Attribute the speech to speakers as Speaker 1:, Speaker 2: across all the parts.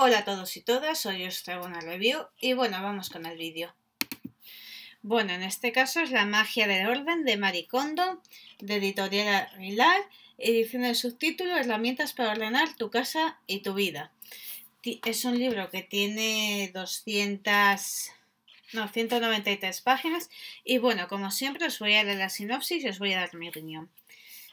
Speaker 1: Hola a todos y todas, hoy os traigo una review y bueno, vamos con el vídeo. Bueno, en este caso es La magia del orden de Maricondo, de editorial Aguilar, edición de subtítulo Herramientas para ordenar tu casa y tu vida. Es un libro que tiene 200... No, 193 páginas y bueno, como siempre os voy a leer la sinopsis y os voy a dar mi opinión.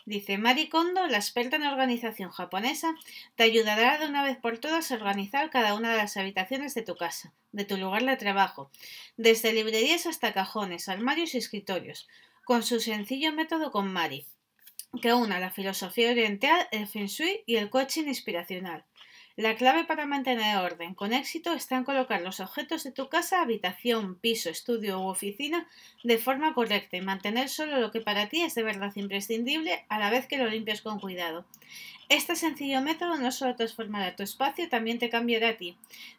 Speaker 1: Dice, Mari Kondo, la experta en organización japonesa, te ayudará de una vez por todas a organizar cada una de las habitaciones de tu casa, de tu lugar de trabajo, desde librerías hasta cajones, armarios y escritorios, con su sencillo método con Mari, que una la filosofía oriental, el feng shui y el coaching inspiracional. La clave para mantener orden con éxito está en colocar los objetos de tu casa, habitación, piso, estudio u oficina de forma correcta y mantener solo lo que para ti es de verdad imprescindible a la vez que lo limpias con cuidado. Este sencillo método no solo transformará tu espacio, también te cambiará a ti.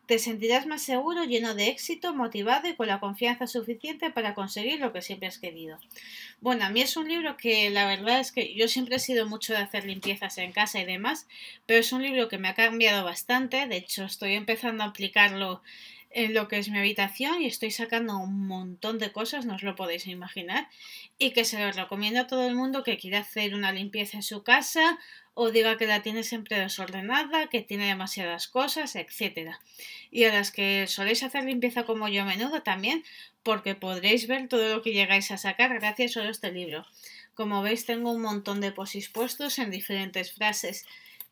Speaker 1: Te sentirás más seguro, lleno de éxito, motivado y con la confianza suficiente para conseguir lo que siempre has querido. Bueno, a mí es un libro que la verdad es que yo siempre he sido mucho de hacer limpiezas en casa y demás, pero es un libro que me ha cambiado bastante. De hecho, estoy empezando a aplicarlo en lo que es mi habitación y estoy sacando un montón de cosas, no os lo podéis imaginar, y que se los recomiendo a todo el mundo que quiera hacer una limpieza en su casa o diga que la tiene siempre desordenada, que tiene demasiadas cosas, etcétera. Y a las que soléis hacer limpieza como yo a menudo también, porque podréis ver todo lo que llegáis a sacar gracias a este libro. Como veis tengo un montón de posis puestos en diferentes frases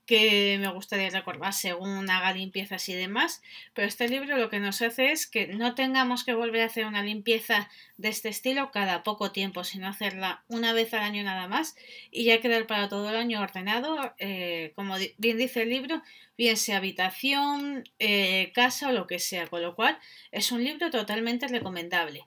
Speaker 1: que me gustaría recordar según haga limpiezas y demás, pero este libro lo que nos hace es que no tengamos que volver a hacer una limpieza de este estilo cada poco tiempo, sino hacerla una vez al año nada más y ya quedar para todo el año ordenado, eh, como bien dice el libro, bien sea habitación, eh, casa o lo que sea, con lo cual es un libro totalmente recomendable.